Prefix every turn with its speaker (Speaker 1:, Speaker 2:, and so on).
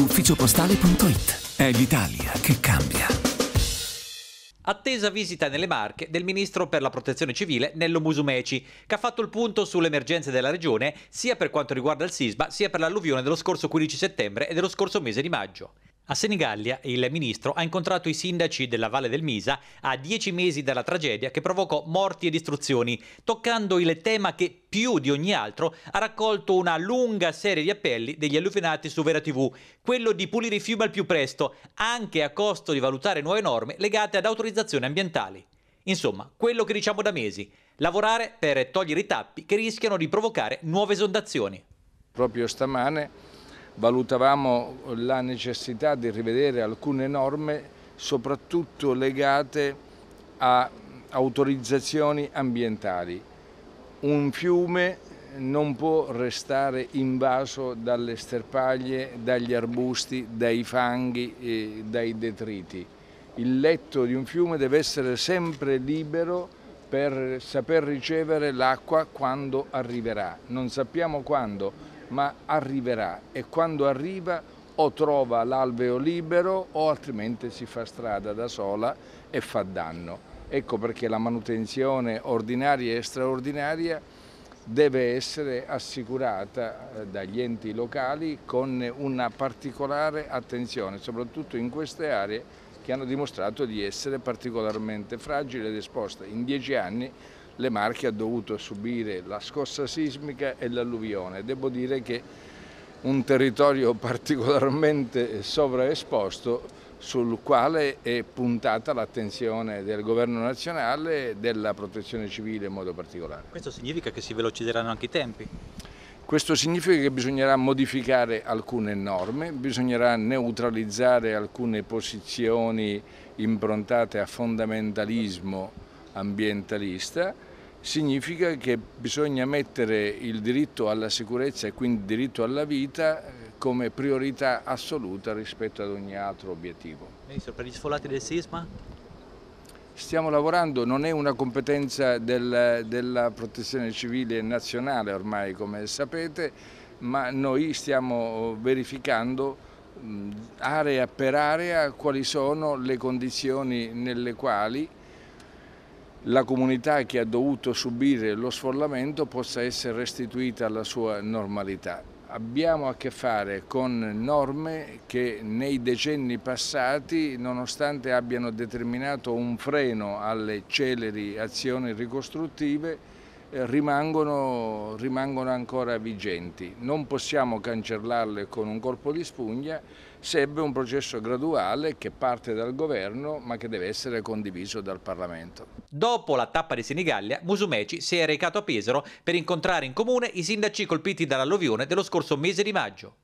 Speaker 1: ufficiopostale.it. È l'Italia che cambia.
Speaker 2: Attesa visita nelle Marche del ministro per la protezione civile Nello Musumeci, che ha fatto il punto sulle emergenze della regione sia per quanto riguarda il sisma sia per l'alluvione dello scorso 15 settembre e dello scorso mese di maggio. A Senigallia il ministro ha incontrato i sindaci della Valle del Misa a dieci mesi dalla tragedia che provocò morti e distruzioni, toccando il tema che più di ogni altro ha raccolto una lunga serie di appelli degli alluvionati su Vera TV, quello di pulire i fiumi al più presto, anche a costo di valutare nuove norme legate ad autorizzazioni ambientali. Insomma, quello che diciamo da mesi, lavorare per togliere i tappi che rischiano di provocare nuove esondazioni. Proprio stamane valutavamo
Speaker 1: la necessità di rivedere alcune norme soprattutto legate a autorizzazioni ambientali. Un fiume non può restare invaso dalle sterpaglie, dagli arbusti, dai fanghi, dai detriti. Il letto di un fiume deve essere sempre libero per saper ricevere l'acqua quando arriverà. Non sappiamo quando, ma arriverà e quando arriva o trova l'alveo libero o altrimenti si fa strada da sola e fa danno. Ecco perché la manutenzione ordinaria e straordinaria deve essere assicurata eh, dagli enti locali con una particolare attenzione, soprattutto in queste aree che hanno dimostrato di essere particolarmente fragili ed esposte. In dieci anni le Marche ha dovuto subire la scossa sismica e l'alluvione. Devo dire che un territorio particolarmente sovraesposto sul quale è puntata l'attenzione del governo nazionale e della protezione civile in modo particolare.
Speaker 2: Questo significa che si velocizzeranno anche i tempi?
Speaker 1: Questo significa che bisognerà modificare alcune norme, bisognerà neutralizzare alcune posizioni improntate a fondamentalismo ambientalista significa che bisogna mettere il diritto alla sicurezza e quindi il diritto alla vita eh, come priorità assoluta rispetto ad ogni altro obiettivo.
Speaker 2: Ministro, per gli sfollati del sisma?
Speaker 1: Stiamo lavorando, non è una competenza del, della protezione civile nazionale ormai come sapete, ma noi stiamo verificando area per area quali sono le condizioni nelle quali la comunità che ha dovuto subire lo sfollamento possa essere restituita alla sua normalità. Abbiamo a che fare con norme che nei decenni passati, nonostante abbiano determinato un freno alle celeri azioni ricostruttive, eh, rimangono, rimangono ancora vigenti. Non possiamo cancellarle con un colpo di spugna, sebbe un processo graduale che parte dal governo ma che deve essere condiviso dal Parlamento.
Speaker 2: Dopo la tappa di Senigallia, Musumeci si è recato a Pesaro per incontrare in comune i sindaci colpiti dall'alluvione dello scorso mese di maggio.